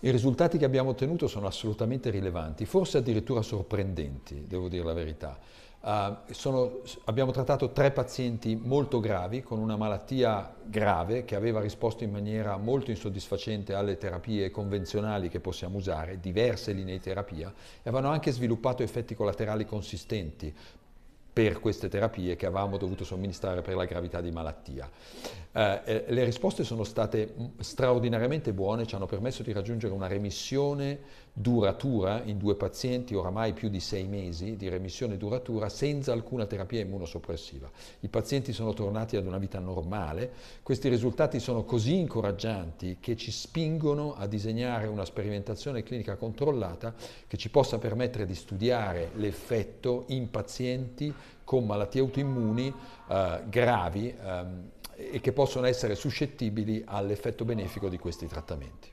I risultati che abbiamo ottenuto sono assolutamente rilevanti, forse addirittura sorprendenti, devo dire la verità. Uh, sono, abbiamo trattato tre pazienti molto gravi con una malattia grave che aveva risposto in maniera molto insoddisfacente alle terapie convenzionali che possiamo usare, diverse linee di terapia, e avevano anche sviluppato effetti collaterali consistenti, per queste terapie che avevamo dovuto somministrare per la gravità di malattia. Eh, eh le risposte sono state mm, straordinariamente buone, ci hanno permesso di raggiungere una remissione duratura in due pazienti, oramai più di sei mesi di remissione duratura, senza alcuna terapia immunosoppressiva. I pazienti sono tornati ad una vita normale, questi risultati sono così incoraggianti che ci spingono a disegnare una sperimentazione clinica controllata che ci possa permettere di studiare l'effetto in pazienti con malattie autoimmuni eh, gravi ehm, e che possono essere suscettibili all'effetto benefico di questi trattamenti.